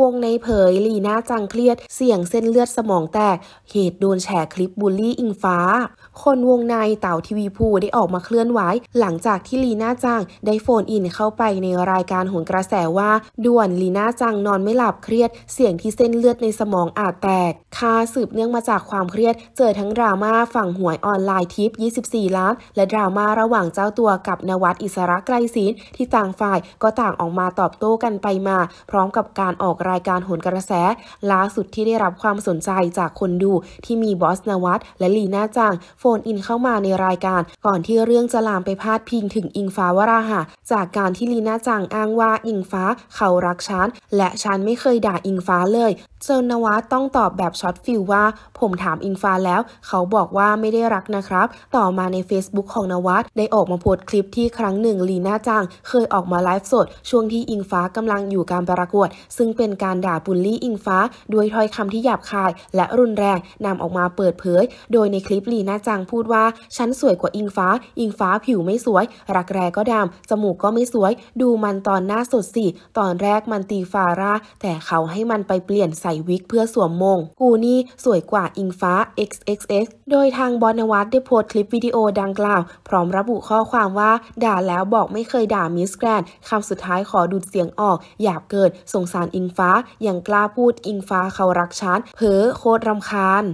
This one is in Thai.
วงในเผยลีน่าจังเครียด เสี่ยงเส้นเลือดสมองแตก เหตุโดนแชร์คลิปบูลลี่อิงฟ้า คนวงในเต่าทีวีพูได้ออกมาเคลื่อนไหวหลังจากที่ลีน่าจังได้โฟนอินเข้าไปในรายการหนกระแสว่าด่วนลีน่าจังนอนไม่หลับ เครียดเสี่ยงที่เส้นเลือดในสมองอาจแตกคาสืบเนื่องมาจากความเครียด เจอทั้งดราม่าฝั่งหวยออนไลน์ทิป 24 ล้าน และดราม่าระหว่างเจ้าตัวกับนวัดอิสระไกรศีลที่ต่างฝ่ายก็ต่างออกมาตอบโต้กันไปมา พร้อมกับการออกรายการโหนกระแสล่าสุดที่ได้รับความสนใจจากคนดูที่มีบอสนวัตและลีน่าจังโฟนอินเข้ามาในรายการก่อนที่เรื่องจะลามไปพาดพิงถึงอิงฟ้าวราหะ จากการที่ลีน่าจังอ้างว่าอิงฟ้าเขารักฉันและฉันไม่เคยด่าอิงฟ้าเลยเจนนวัตต้องตอบแบบช็อตฟิลว่า ผมถามอิงฟ้าแล้ว เขาบอกว่าไม่ได้รักนะครับ ต่อมาใน Facebook ของนวัตได้ออกมาโพสต์คลิปที่ครั้งหนึ่งลีน่าจังเคยออกมาไลฟ์สด ช่วงที่อิงฟ้ากำลังอยู่การประกวดซึ่งเป็น็นการด่าบุลลี่อิงฟ้า ด้วยถ้อยคำที่หยาบคาย และรุนแรงนำออกมาเปิดเผย โดยในคลิปลีน่าจังพูดว่าฉันสวยกว่าอิงฟ้า อิงฟ้าผิวไม่สวยรักแร้ก็ดำจมูกก็ไม่สวย ดูมันตอนหน้าสดสิ ตอนแรกมันตีฟาร่าแต่เขาให้มันไปเปลี่ยนใส่วิกเพื่อสวมมงกูนี่สวยกว่าอิงฟ้า xxx โดยทางบอนวัตได้โพสต์คลิปวิดีโอดังกล่าว พร้อมระบุข้อความว่าด่าแล้วบอกไม่เคยด่ามิสแกรนคำสุดท้ายขอดูดเสียงออกหยาบเกินสงสารอิงฟฟ้ายังกล้าพูดอิงฟ้าเขารักฉันเพ้อโคตรรำคาญ